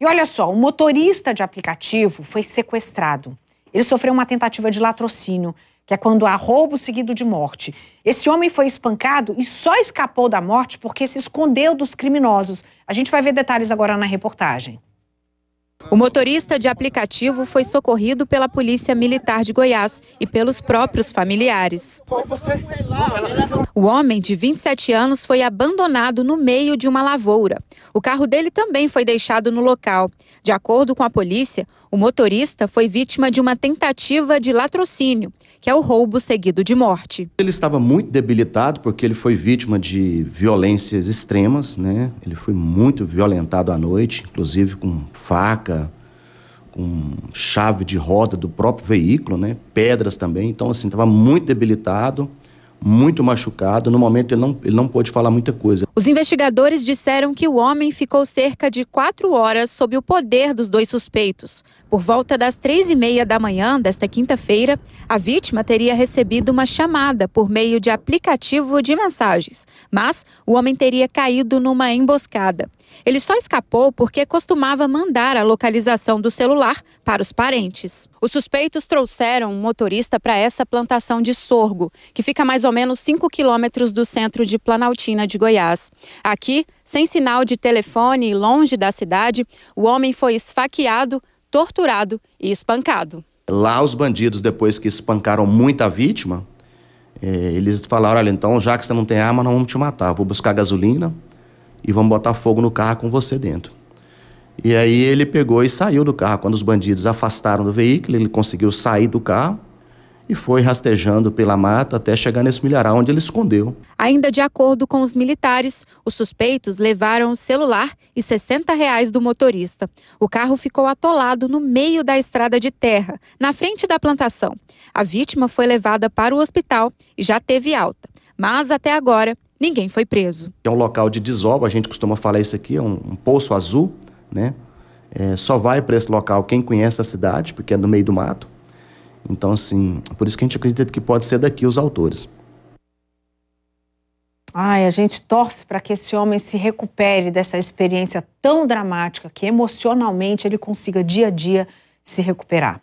E olha só, o motorista de aplicativo foi sequestrado. Ele sofreu uma tentativa de latrocínio, que é quando há roubo seguido de morte. Esse homem foi espancado e só escapou da morte porque se escondeu dos criminosos. A gente vai ver detalhes agora na reportagem. O motorista de aplicativo foi socorrido pela Polícia Militar de Goiás e pelos próprios familiares. O homem, de 27 anos, foi abandonado no meio de uma lavoura. O carro dele também foi deixado no local. De acordo com a polícia, o motorista foi vítima de uma tentativa de latrocínio, que é o roubo seguido de morte. Ele estava muito debilitado porque ele foi vítima de violências extremas, né? Ele foi muito violentado à noite, inclusive com faca com chave de roda do próprio veículo, né? Pedras também. Então, assim, estava muito debilitado muito machucado. No momento, ele não, ele não pôde falar muita coisa. Os investigadores disseram que o homem ficou cerca de quatro horas sob o poder dos dois suspeitos. Por volta das três e meia da manhã desta quinta-feira, a vítima teria recebido uma chamada por meio de aplicativo de mensagens, mas o homem teria caído numa emboscada. Ele só escapou porque costumava mandar a localização do celular para os parentes. Os suspeitos trouxeram um motorista para essa plantação de sorgo, que fica mais ou ou menos 5 quilômetros do centro de Planaltina de Goiás. Aqui, sem sinal de telefone e longe da cidade, o homem foi esfaqueado, torturado e espancado. Lá, os bandidos, depois que espancaram muita vítima, eh, eles falaram: olha, então, já que você não tem arma, não vamos te matar. Vou buscar gasolina e vamos botar fogo no carro com você dentro. E aí ele pegou e saiu do carro. Quando os bandidos afastaram do veículo, ele conseguiu sair do carro e foi rastejando pela mata até chegar nesse milharal onde ele escondeu. Ainda de acordo com os militares, os suspeitos levaram o celular e 60 reais do motorista. O carro ficou atolado no meio da estrada de terra, na frente da plantação. A vítima foi levada para o hospital e já teve alta. Mas até agora, ninguém foi preso. É um local de desova, a gente costuma falar isso aqui, é um, um poço azul, né? É, só vai para esse local quem conhece a cidade, porque é no meio do mato. Então, assim, por isso que a gente acredita que pode ser daqui os autores. Ai, a gente torce para que esse homem se recupere dessa experiência tão dramática, que emocionalmente ele consiga dia a dia se recuperar.